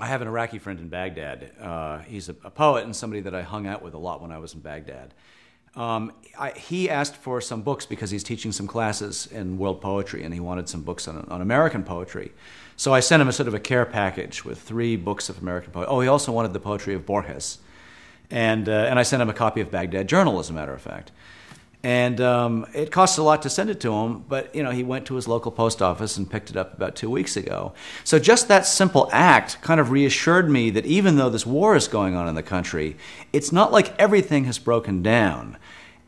I have an Iraqi friend in Baghdad. Uh, he's a, a, poet and somebody that I hung out with a lot when I was in Baghdad. Um, I, he asked for some books because he's teaching some classes in world poetry and he wanted some books on, on American poetry. So I sent him a sort of a care package with three books of American poetry. Oh, he also wanted the poetry of Borges. And, uh, and I sent him a copy of Baghdad Journal, as a matter of fact and um, it costs a lot to send it to him but you know he went to his local post office and picked it up about two weeks ago so just that simple act kind of reassured me that even though this war is going on in the country it's not like everything has broken down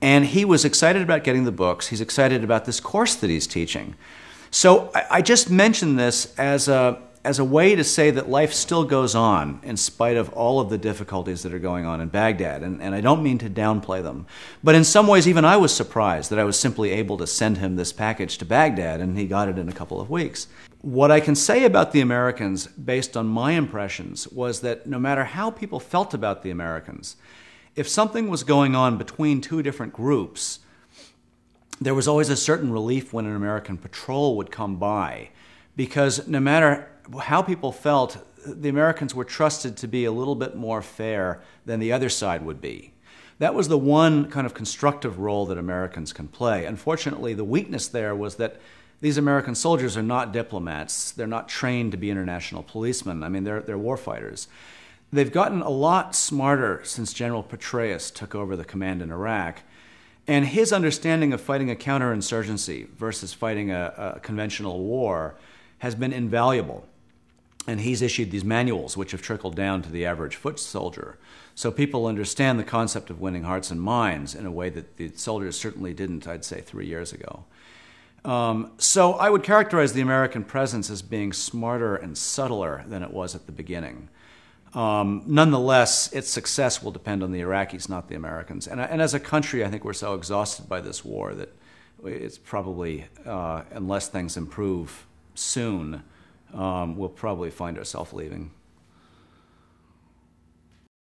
and he was excited about getting the books he's excited about this course that he's teaching so i, I just mentioned this as a as a way to say that life still goes on in spite of all of the difficulties that are going on in Baghdad. And, and I don't mean to downplay them. But in some ways, even I was surprised that I was simply able to send him this package to Baghdad, and he got it in a couple of weeks. What I can say about the Americans, based on my impressions, was that no matter how people felt about the Americans, if something was going on between two different groups, there was always a certain relief when an American patrol would come by because no matter how people felt, the Americans were trusted to be a little bit more fair than the other side would be. That was the one kind of constructive role that Americans can play. Unfortunately, the weakness there was that these American soldiers are not diplomats. They're not trained to be international policemen. I mean, they're, they're warfighters. They've gotten a lot smarter since General Petraeus took over the command in Iraq. And his understanding of fighting a counterinsurgency versus fighting a, a conventional war has been invaluable. And he's issued these manuals, which have trickled down to the average foot soldier. So people understand the concept of winning hearts and minds in a way that the soldiers certainly didn't, I'd say, three years ago. Um, so I would characterize the American presence as being smarter and subtler than it was at the beginning. Um, nonetheless, its success will depend on the Iraqis, not the Americans. And, and, as a country, I think we're so exhausted by this war that it's probably, uh, unless things improve, soon, um, we'll probably find ourselves leaving.